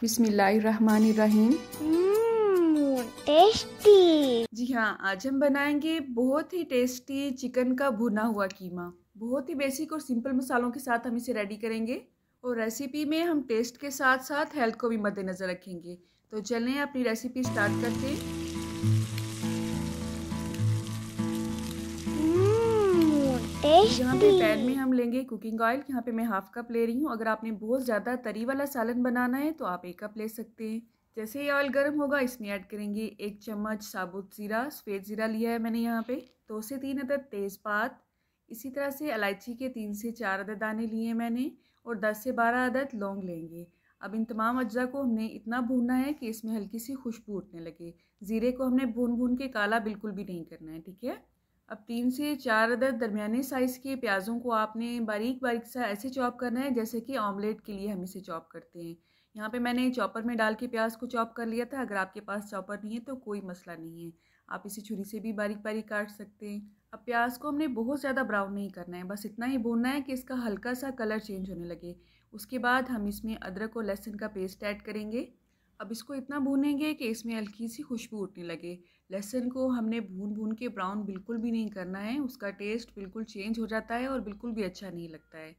बिस्मिल्लाहिर्रहमानिर्रहीम tasty mmm, जी हाँ आज हम बनाएंगे बहुत ही टेस्टी चिकन का भुना हुआ कीमा बहुत ही बेसिक और सिंपल मसालों के साथ हम इसे रेडी करेंगे और रेसिपी में हम टेस्ट के साथ साथ हेल्थ को भी मद्देनज़र रखेंगे तो चलें अपनी रेसिपी स्टार्ट करते हैं यहाँ पे पैन में हम लेंगे कुकिंग ऑयल यहाँ पे मैं हाफ कप ले रही हूँ अगर आपने बहुत ज़्यादा तरी वाला सालन बनाना है तो आप एक कप ले सकते हैं जैसे ये ऑयल गर्म होगा इसमें ऐड करेंगे एक चम्मच साबुत ज़ीरा सफ़ेद ज़ीरा लिया है मैंने यहाँ पे दो से तीन अदद तेज़पात इसी तरह से इलायची के तीन से चार अदद दाने लिए मैंने और दस से बारह अदद लौंग लेंगे अब इन तमाम अज्जा को हमने इतना भूनना है कि इसमें हल्की सी खुशबू उठने लगे ज़ीरे को हमने भून भून के काला बिल्कुल भी नहीं करना है ठीक है अब तीन से चार अदर दरमियाने साइज़ के प्याज़ों को आपने बारीक बारीक सा ऐसे चॉप करना है जैसे कि ऑमलेट के लिए हम इसे चॉप करते हैं यहाँ पे मैंने चॉपर में डाल के प्याज को चॉप कर लिया था अगर आपके पास चॉपर नहीं है तो कोई मसला नहीं है आप इसे छुरी से भी बारीक बारीक काट सकते हैं अब प्याज को हमने बहुत ज़्यादा ब्राउन नहीं करना है बस इतना ही भूनना है कि इसका हल्का सा कलर चेंज होने लगे उसके बाद हम इसमें अदरक और लहसुन का पेस्ट ऐड करेंगे अब इसको इतना भूनेंगे कि इसमें हल्की सी खुशबू उठने लगे लहसुन को हमने भून भून के ब्राउन बिल्कुल भी नहीं करना है उसका टेस्ट बिल्कुल चेंज हो जाता है और बिल्कुल भी अच्छा नहीं लगता है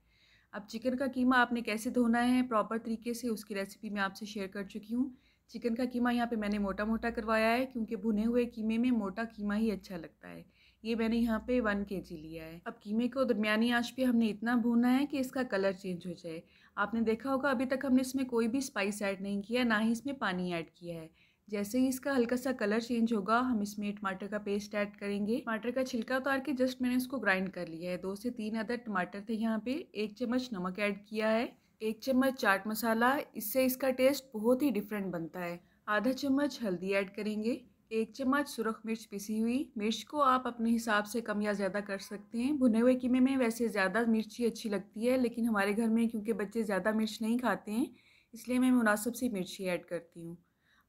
अब चिकन का कीमा आपने कैसे धोना है प्रॉपर तरीके से उसकी रेसिपी मैं आपसे शेयर कर चुकी हूँ चिकन का कीमा यहाँ पे मैंने मोटा मोटा करवाया है क्योंकि भुने हुए कीमे में मोटा कीमा ही अच्छा लगता है ये मैंने यहाँ पे वन के जी लिया है अब कीमे को दरमियानी आँच पे हमने इतना भूना है कि इसका कलर चेंज हो जाए आपने देखा होगा अभी तक हमने इसमें कोई भी स्पाइस ऐड नहीं किया ना ही इसमें पानी ऐड किया है जैसे ही इसका हल्का सा कलर चेंज होगा हम इसमें टमाटर का पेस्ट ऐड करेंगे टमाटर का छिलका उतार के जस्ट मैंने इसको ग्राइंड कर लिया है दो से तीन अदर टमाटर थे यहाँ पे एक चम्मच नमक ऐड किया है एक चम्मच चाट मसाला इससे इसका टेस्ट बहुत ही डिफरेंट बनता है आधा चम्मच हल्दी ऐड करेंगे एक चम्मच सुरख मिर्च पिसी हुई मिर्च को आप अपने हिसाब से कम या ज़्यादा कर सकते हैं भुने हुए कीमे में वैसे ज़्यादा मिर्ची अच्छी लगती है लेकिन हमारे घर में क्योंकि बच्चे ज़्यादा मिर्च नहीं खाते हैं इसलिए मैं मुनासिब सी मिर्ची ऐड करती हूँ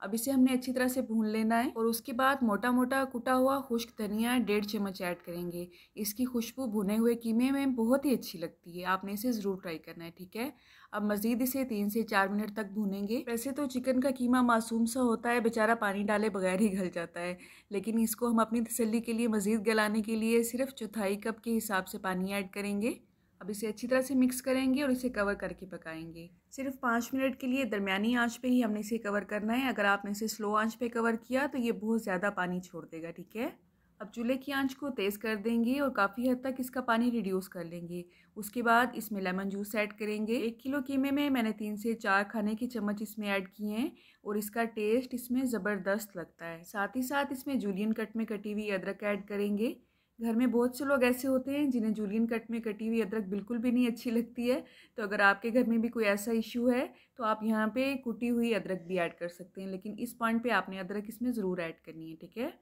अब इसे हमने अच्छी तरह से भून लेना है और उसके बाद मोटा मोटा कुटा हुआ खुश्क धनिया डेढ़ चम्मच ऐड करेंगे इसकी खुशबू भुने हुए कीमे में बहुत ही अच्छी लगती है आपने इसे ज़रूर ट्राई करना है ठीक है अब मज़ीद इसे तीन से चार मिनट तक भूनेंगे वैसे तो चिकन का कीमा मासूम सा होता है बेचारा पानी डाले बगैर ही गल जाता है लेकिन इसको हम अपनी तसली के लिए मज़ीद गलाने के लिए सिर्फ चौथाई कप के हिसाब से पानी ऐड करेंगे अब इसे अच्छी तरह से मिक्स करेंगे और इसे कवर करके पकाएंगे सिर्फ पाँच मिनट के लिए दरमियानी आंच पे ही हमने इसे कवर करना है अगर आपने इसे स्लो आंच पे कवर किया तो ये बहुत ज़्यादा पानी छोड़ देगा ठीक है अब चूल्हे की आंच को तेज़ कर देंगे और काफ़ी हद तक इसका पानी रिड्यूस कर लेंगे उसके बाद इसमें लेमन जूस ऐड करेंगे एक किलो कीमे में मैंने तीन से चार खाने के चम्मच इसमें ऐड किए हैं और इसका टेस्ट इसमें ज़बरदस्त लगता है साथ ही साथ इसमें जूलियन कट में कटी हुई अदरक ऐड करेंगे घर में बहुत से लोग ऐसे होते हैं जिन्हें जूलियन कट में कटी हुई अदरक बिल्कुल भी नहीं अच्छी लगती है तो अगर आपके घर में भी कोई ऐसा इशू है तो आप यहाँ पे कुटी हुई अदरक भी ऐड कर सकते हैं लेकिन इस पॉइंट पे आपने अदरक इसमें ज़रूर ऐड करनी है ठीक है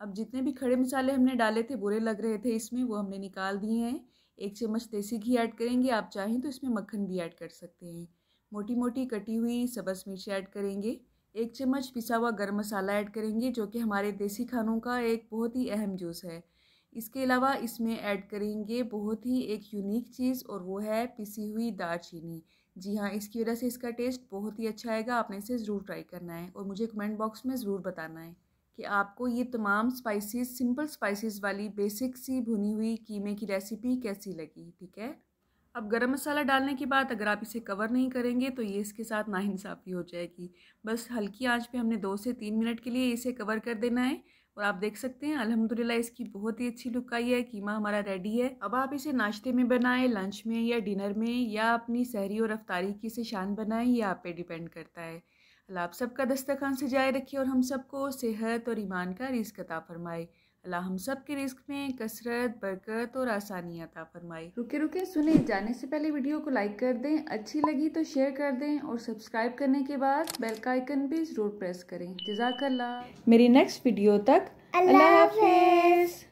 अब जितने भी खड़े मसाले हमने डाले थे बुरे लग रहे थे इसमें वो हमने निकाल दिए हैं एक चम्मच देसी घी ऐड करेंगे आप चाहें तो इसमें मक्खन भी ऐड कर सकते हैं मोटी मोटी कटी हुई सब्ज़ मिर्च ऐड करेंगे एक चम्मच पिसा हुआ गर्म मसाला ऐड करेंगे जो कि हमारे देसी खानों का एक बहुत ही अहम जूस है इसके अलावा इसमें ऐड करेंगे बहुत ही एक यूनिक चीज़ और वो है पिसी हुई दालचीनी जी हाँ इसकी वजह से इसका टेस्ट बहुत ही अच्छा आएगा आपने इसे ज़रूर ट्राई करना है और मुझे कमेंट बॉक्स में ज़रूर बताना है कि आपको ये तमाम स्पाइसेस सिंपल स्पाइसेस वाली बेसिक सी भुनी हुई कीमे की रेसिपी कैसी लगी ठीक है अब गरम मसाला डालने के बाद अगर आप इसे कवर नहीं करेंगे तो ये इसके साथ नाइंसाफ़ी हो जाएगी बस हल्की आंच पे हमने दो से तीन मिनट के लिए इसे कवर कर देना है और आप देख सकते हैं अलहमदिल्ला इसकी बहुत ही अच्छी लुक आई है कीमा हमारा रेडी है अब आप इसे नाश्ते में बनाएं लंच में या डिनर में या अपनी सहरी और रफ्तारी की इसे शान बनाएं ये आप पे डिपेंड करता है अल्लाह आप सबका दस्तरखान जाए रखिए और हम सबको सेहत और ईमान का रिस्क अता फरमाए अल्लाह हम सब के रिस्क में कसरत बरकत और आसानी अता फरमाए रुके रुके सुने जाने से पहले वीडियो को लाइक कर दें अच्छी लगी तो शेयर कर दें और सब्सक्राइब करने के बाद बेल का आइकन भी ज़रूर प्रेस करें जजाकल्ला मेरी नेक्स्ट वीडियो तक अल्लाह हाफिज़